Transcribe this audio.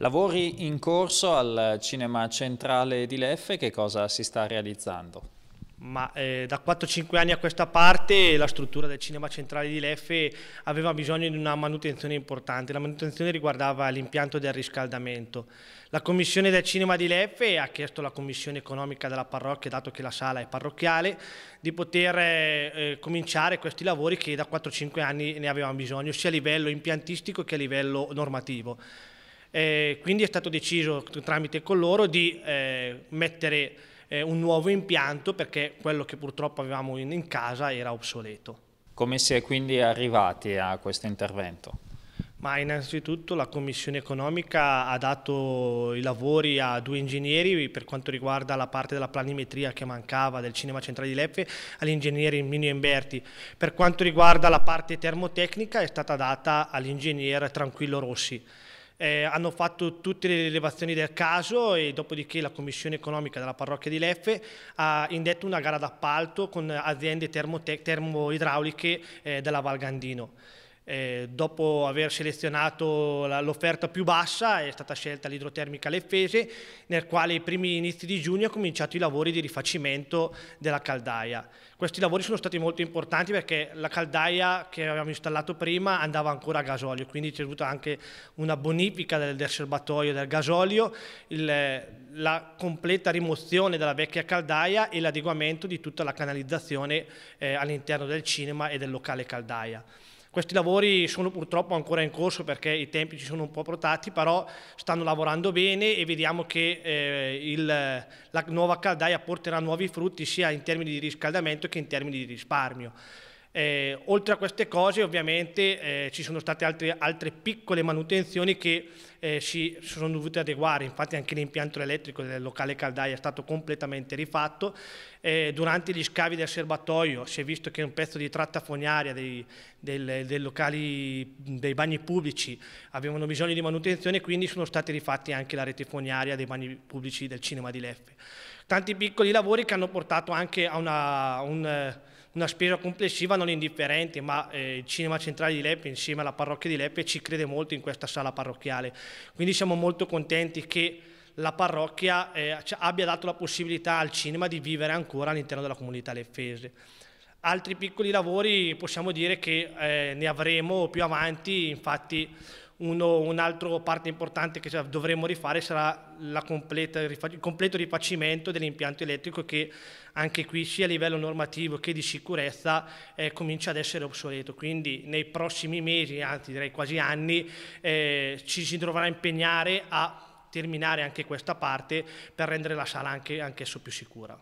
Lavori in corso al Cinema Centrale di Leffe, che cosa si sta realizzando? Ma, eh, da 4-5 anni a questa parte la struttura del Cinema Centrale di Leffe aveva bisogno di una manutenzione importante, la manutenzione riguardava l'impianto del riscaldamento. La Commissione del Cinema di Leffe ha chiesto alla Commissione Economica della Parrocchia, dato che la sala è parrocchiale, di poter eh, eh cominciare questi lavori che da 4-5 anni ne avevamo bisogno, sia a livello impiantistico che a livello normativo. Eh, quindi è stato deciso tramite con loro di eh, mettere eh, un nuovo impianto perché quello che purtroppo avevamo in, in casa era obsoleto. Come si è quindi arrivati a questo intervento? Ma innanzitutto la Commissione economica ha dato i lavori a due ingegneri per quanto riguarda la parte della planimetria che mancava del cinema centrale di Leffe all'ingegnere Minio Emberti. Per quanto riguarda la parte termotecnica è stata data all'ingegnere Tranquillo Rossi. Eh, hanno fatto tutte le rilevazioni del caso e dopodiché la commissione economica della parrocchia di Leffe ha indetto una gara d'appalto con aziende termoidrauliche eh, della Val Gandino. Eh, dopo aver selezionato l'offerta più bassa è stata scelta l'idrotermica Leffese, nel quale i primi inizi di giugno ha cominciato i lavori di rifacimento della caldaia. Questi lavori sono stati molto importanti perché la caldaia che avevamo installato prima andava ancora a gasolio, quindi c'è stata anche una bonifica del, del serbatoio del gasolio, il, la completa rimozione della vecchia caldaia e l'adeguamento di tutta la canalizzazione eh, all'interno del cinema e del locale caldaia. Questi lavori sono purtroppo ancora in corso perché i tempi ci sono un po' protati, però stanno lavorando bene e vediamo che eh, il, la nuova caldaia porterà nuovi frutti sia in termini di riscaldamento che in termini di risparmio. Eh, oltre a queste cose ovviamente eh, ci sono state altre, altre piccole manutenzioni che eh, si sono dovute adeguare, infatti anche l'impianto elettrico del locale caldaia è stato completamente rifatto. Eh, durante gli scavi del serbatoio si è visto che un pezzo di tratta fognaria dei, del, dei, locali, dei bagni pubblici avevano bisogno di manutenzione, quindi sono stati rifatti anche la rete fognaria dei bagni pubblici del cinema di Leffe. Tanti piccoli lavori che hanno portato anche a una, un una spesa complessiva non indifferente, ma eh, il Cinema Centrale di Leppe insieme alla parrocchia di Leppe ci crede molto in questa sala parrocchiale, quindi siamo molto contenti che la parrocchia eh, abbia dato la possibilità al cinema di vivere ancora all'interno della comunità leffese. Altri piccoli lavori possiamo dire che eh, ne avremo più avanti, infatti uno, un'altra parte importante che cioè, dovremo rifare sarà completa, il completo rifacimento dell'impianto elettrico che anche qui sia a livello normativo che di sicurezza eh, comincia ad essere obsoleto. Quindi nei prossimi mesi, anzi direi quasi anni, eh, ci si dovrà impegnare a terminare anche questa parte per rendere la sala anche, anch'esso più sicura.